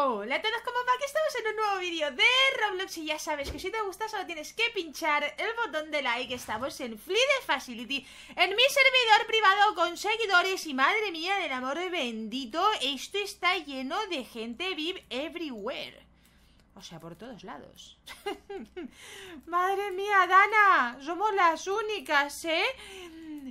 Hola a todos, ¿cómo va? Que estamos en un nuevo vídeo de Roblox y ya sabes que si te gusta solo tienes que pinchar el botón de like Estamos en Fleet Facility, en mi servidor privado con seguidores y madre mía del amor bendito Esto está lleno de gente VIP everywhere O sea, por todos lados Madre mía, Dana, somos las únicas, ¿eh?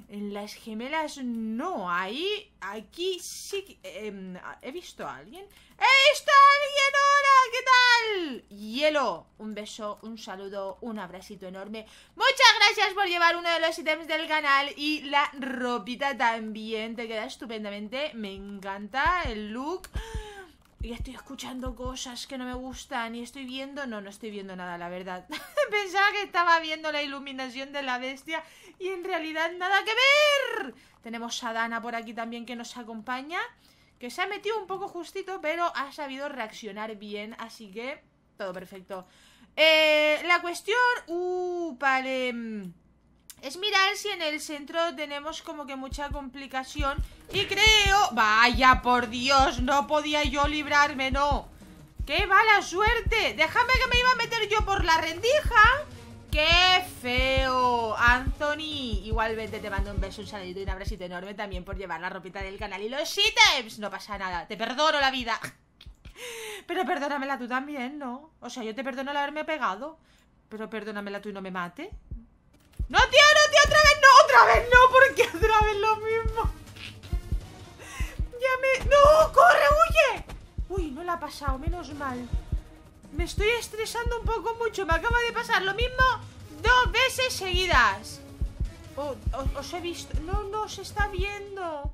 En las gemelas no, hay aquí sí em, he visto a alguien. ¡He visto a alguien! ¡Hola! ¿Qué tal? Hielo, un beso, un saludo, un abracito enorme. Muchas gracias por llevar uno de los ítems del canal y la ropita también, te queda estupendamente, me encanta el look y estoy escuchando cosas que no me gustan y estoy viendo, no, no estoy viendo nada, la verdad. Pensaba que estaba viendo la iluminación de la bestia y en realidad nada que ver. Tenemos a Dana por aquí también que nos acompaña. Que se ha metido un poco justito, pero ha sabido reaccionar bien. Así que todo perfecto. Eh, la cuestión... Uh, vale... Es mirar si en el centro tenemos como que mucha complicación Y creo... Vaya, por Dios, no podía yo librarme, no ¡Qué mala suerte! Déjame que me iba a meter yo por la rendija Anthony. Igualmente te mando un beso, un saludo y un abracito enorme también por llevar la ropita del canal y los ítems. No pasa nada, te perdono la vida. Pero perdónamela tú también, ¿no? O sea, yo te perdono el haberme pegado. Pero perdónamela tú y no me mate. ¡No, tío, no, tío! ¡Otra vez no! ¡Otra vez no! Porque otra vez lo mismo. Ya me... ¡No! ¡Corre, huye! Uy, no la ha pasado, menos mal. Me estoy estresando un poco mucho. Me acaba de pasar lo mismo dos veces seguidas. Oh, os, he visto. No, no, se está viendo.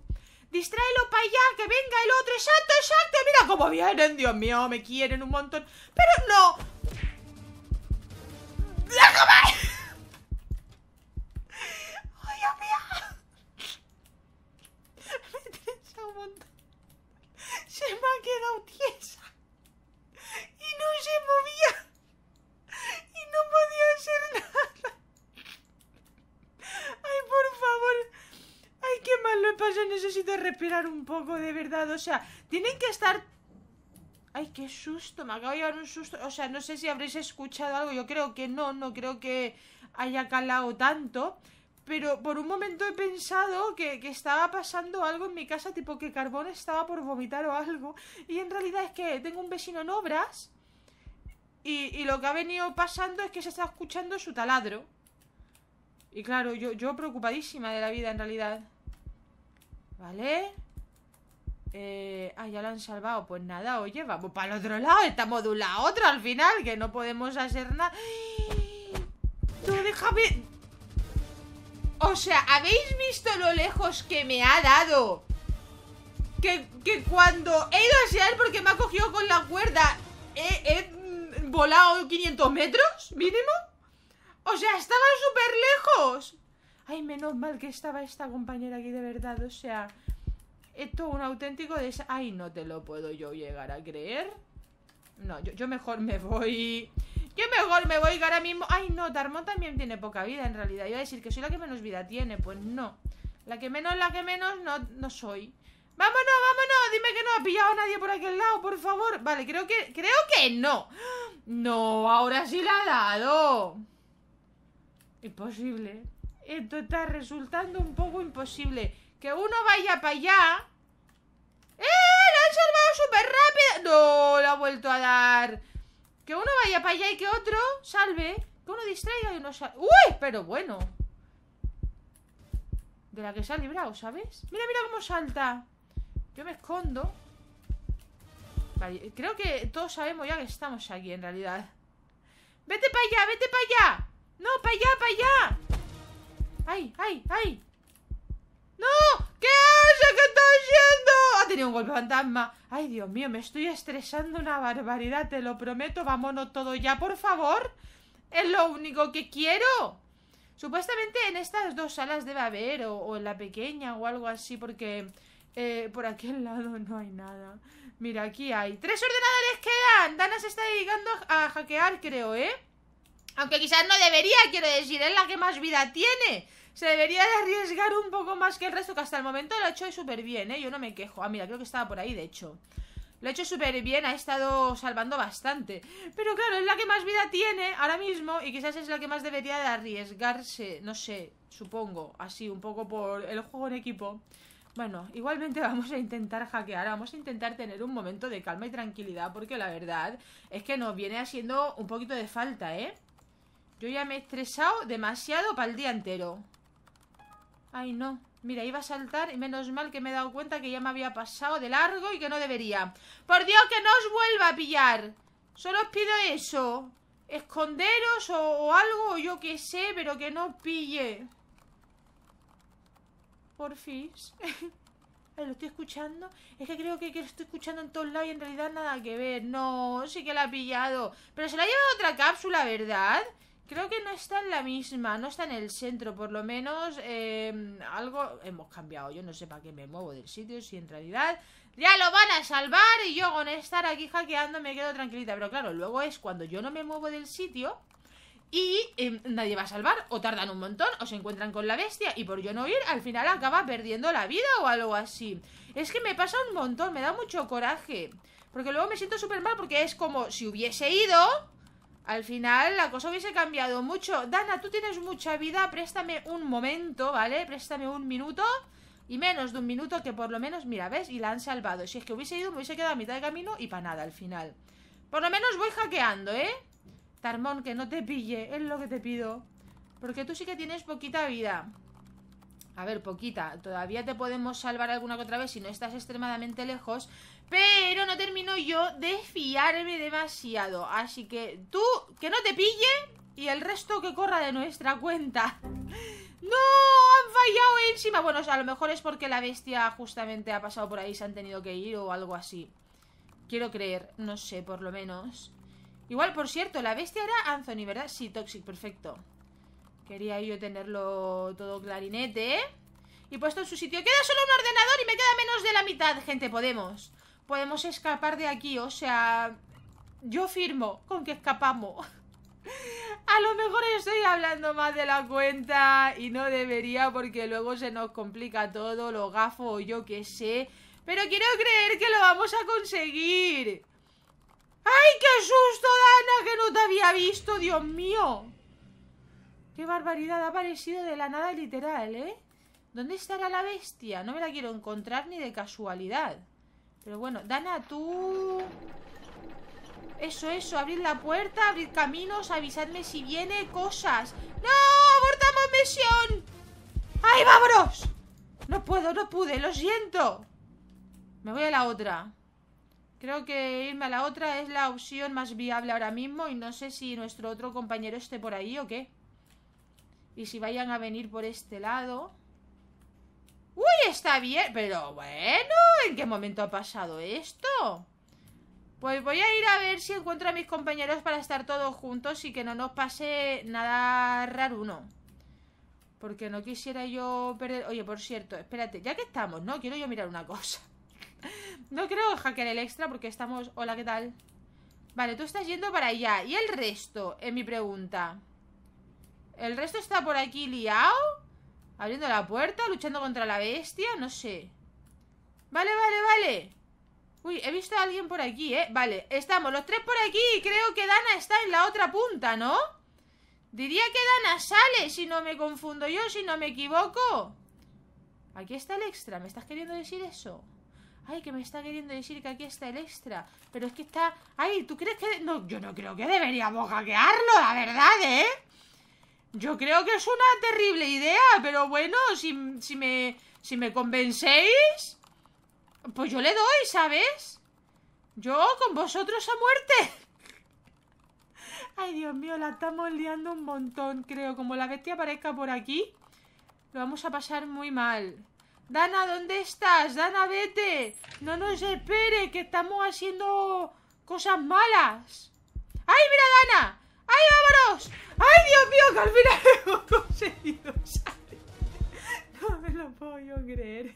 Distráelo para allá, que venga el otro. Exacto, exacto. Mira cómo vienen, Dios mío, me quieren un montón. Pero no. ¡Déjame! ¡Ay, Dios mío! un montón. Se me ha quedado tiesa. Y no se movía. necesito respirar un poco, de verdad. O sea, tienen que estar... Ay, qué susto, me acabo de llevar un susto. O sea, no sé si habréis escuchado algo. Yo creo que no, no creo que haya calado tanto. Pero por un momento he pensado que, estaba pasando algo en mi casa, tipo que Carbón estaba por vomitar o algo. Y en realidad es que tengo un vecino en obras. Y, lo que ha venido pasando es que se está escuchando su taladro. Y claro, yo, yo preocupadísima de la vida en realidad. ¿Vale? Eh, ah, ya lo han salvado. Pues nada, oye, vamos para el otro lado. Estamos de un a otro al final, que no podemos hacer nada. No, déjame... O sea, ¿habéis visto lo lejos que me ha dado? Que, cuando he ido hacia él porque me ha cogido con la cuerda, he, he volado 500 metros mínimo. O sea, estaba súper lejos ay, menos mal que estaba esta compañera aquí de verdad, o sea, esto es un auténtico de ay, no te lo puedo yo llegar a creer. No, yo, mejor me voy... Yo mejor me voy que ahora mismo... Ay, no, Tarmón también tiene poca vida en realidad. Yo iba a decir que soy la que menos vida tiene. Pues no. La que menos, la que menos, no, no soy. ¡Vámonos, vámonos! Dime que no ha pillado a nadie por aquel lado, por favor. Vale, creo que... Creo que no. No, ahora sí la ha dado. Imposible. Esto está resultando un poco imposible. Que uno vaya para allá. ¡Eh! Lo han salvado súper rápido! ¡No! Lo ha vuelto a dar. Que uno vaya para allá y que otro salve. Que uno distraiga y uno salve. ¡Uy! Pero bueno. De la que se ha librado, ¿sabes? Mira, mira cómo salta. Yo me escondo. Vale, creo que todos sabemos ya que estamos aquí en realidad. ¡Vete para allá! ¡Vete para allá! ¡No, para allá, para allá! ¡Ay, ay, ay! ¡No! ¿Qué haces? ¿Qué está haciendo? Ha tenido un golpe fantasma. Ay, Dios mío, me estoy estresando una barbaridad, te lo prometo. Vámonos todo ya, por favor. Es lo único que quiero. Supuestamente en estas dos salas debe haber, o, en la pequeña o algo así, porque eh, por aquel lado no hay nada. Mira, aquí hay. ¡Tres ordenadores quedan! Dana se está dedicando a hackear, creo, ¿eh? Aunque quizás no debería, quiero decir, es la que más vida tiene se debería de arriesgar un poco más que el resto, que hasta el momento lo ha hecho súper bien, ¿eh? Yo no me quejo. Ah, mira, creo que estaba por ahí, de hecho. Lo ha hecho súper bien, ha estado salvando bastante. Pero claro, es la que más vida tiene ahora mismo y quizás es la que más debería de arriesgarse, no sé, supongo, así, un poco por el juego en equipo. Bueno, igualmente vamos a intentar hackear, vamos a intentar tener un momento de calma y tranquilidad porque la verdad es que nos viene haciendo un poquito de falta, ¿eh? Yo ya me he estresado demasiado para el día entero. Ay, no. Mira, iba a saltar y menos mal que me he dado cuenta que ya me había pasado de largo y que no debería. ¡Por Dios, que no os vuelva a pillar! Solo os pido eso. Esconderos o, algo, o yo qué sé, pero que no os pille. Por Ay, lo estoy escuchando. Es que creo que, lo estoy escuchando en todos lados y en realidad nada que ver. No, sí que la ha pillado. Pero se la ha llevado otra cápsula, ¿verdad? Creo que no está en la misma, no está en el centro, por lo menos em, algo hemos cambiado. Yo no sé para qué me muevo del sitio, si en realidad ya lo van a salvar y yo con estar aquí hackeando me quedo tranquilita. Pero claro, luego es cuando yo no me muevo del sitio y em, nadie va a salvar, o tardan un montón, o se encuentran con la bestia y por yo no ir, al final acaba perdiendo la vida o algo así. Es que me pasa un montón, me da mucho coraje. Porque luego me siento súper mal porque es como si hubiese ido al final la cosa hubiese cambiado mucho. Dana, tú tienes mucha vida, préstame un momento, ¿vale? Préstame un minuto y menos de un minuto que por lo menos, mira, ¿ves? Y la han salvado. Si es que hubiese ido, me hubiese quedado a mitad de camino y para nada al final. Por lo menos voy hackeando, ¿eh? Tarmón, que no te pille, es lo que te pido. Porque tú sí que tienes poquita vida. A ver, poquita, todavía te podemos salvar alguna que otra vez si no estás extremadamente lejos, pero no termino yo de fiarme demasiado. Así que tú, que no te pille y el resto que corra de nuestra cuenta. ¡No! ¡Han fallado encima! Bueno, a lo mejor es porque la bestia justamente ha pasado por ahí, se han tenido que ir o algo así. Quiero creer, no sé, por lo menos. Igual, por cierto, la bestia era Anthony, ¿verdad? Sí, Toxic, perfecto. Quería yo tenerlo todo clarinete, ¿eh? Y puesto en su sitio. Queda solo un ordenador y me queda menos de la mitad, gente. Podemos. Podemos escapar de aquí, o sea... Yo firmo con que escapamos. A lo mejor estoy hablando más de la cuenta y no debería porque luego se nos complica todo, lo gafo o yo qué sé. Pero quiero creer que lo vamos a conseguir. ¡Ay, qué susto, Dana, que no te había visto, Dios mío! ¡Qué barbaridad! Ha aparecido de la nada literal, ¿eh? ¿Dónde estará la bestia? No me la quiero encontrar ni de casualidad. Pero bueno, Dana, tú... Eso, eso, abrir la puerta, abrir caminos, avisadme si viene cosas. ¡No! ¡Abortamos misión! ¡Ahí vámonos! No puedo, no pude, lo siento. Me voy a la otra. Creo que irme a la otra es la opción más viable ahora mismo y no sé si nuestro otro compañero esté por ahí o qué. Y si vayan a venir por este lado... ¡Uy, está bien! Pero bueno, ¿en qué momento ha pasado esto? Pues voy a ir a ver si encuentro a mis compañeros para estar todos juntos y que no nos pase nada raro, uno, Porque no quisiera yo perder... Oye, por cierto, espérate, ya que estamos, ¿no? Quiero yo mirar una cosa. no creo hackear el extra porque estamos... Hola, ¿qué tal? Vale, tú estás yendo para allá. ¿Y el resto? Es mi pregunta... ¿El resto está por aquí liado? Abriendo la puerta, luchando contra la bestia, no sé. Vale, vale, vale. Uy, he visto a alguien por aquí, ¿eh? Vale, estamos los tres por aquí. Creo que Dana está en la otra punta, ¿no? Diría que Dana sale, si no me confundo yo, si no me equivoco. Aquí está el extra, ¿me estás queriendo decir eso? Ay, que me está queriendo decir que aquí está el extra. Pero es que está... Ay, ¿tú crees que...? No, yo no creo que deberíamos hackearlo, la verdad, ¿eh? Yo creo que es una terrible idea, pero bueno, si, si me, si me convencéis, pues yo le doy, ¿sabes? Yo con vosotros a muerte. Ay, Dios mío, la estamos liando un montón, creo. Como la bestia aparezca por aquí, lo vamos a pasar muy mal. Dana, ¿dónde estás? Dana, vete. No nos espere, que estamos haciendo cosas malas. ¡Ay, mira, Dana! ¡Ay, vámonos! ¡Ay, Dios mío, que al final hemos conseguido No me lo puedo creer.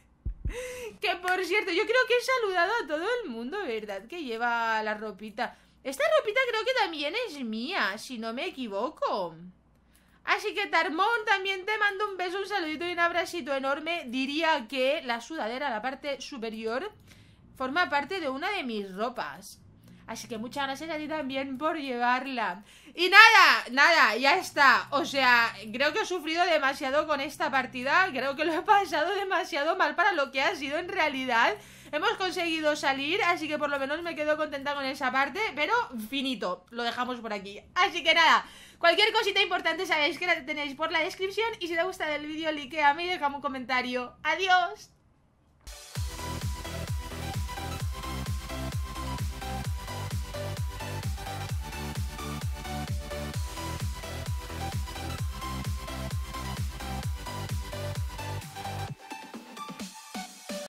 Que por cierto, yo creo que he saludado a todo el mundo, ¿verdad? Que lleva la ropita. Esta ropita creo que también es mía, si no me equivoco. Así que Tarmón, también te mando un beso, un saludito y un abracito enorme. Diría que la sudadera, la parte superior, forma parte de una de mis ropas. Así que muchas gracias a ti también por llevarla. Y nada, nada, ya está. O sea, creo que he sufrido demasiado con esta partida. Creo que lo he pasado demasiado mal para lo que ha sido en realidad. Hemos conseguido salir, así que por lo menos me quedo contenta con esa parte, pero finito, lo dejamos por aquí. Así que nada, cualquier cosita importante sabéis que la tenéis por la descripción y si te ha gustado el vídeo, like a mí, deja un comentario. ¡Adiós!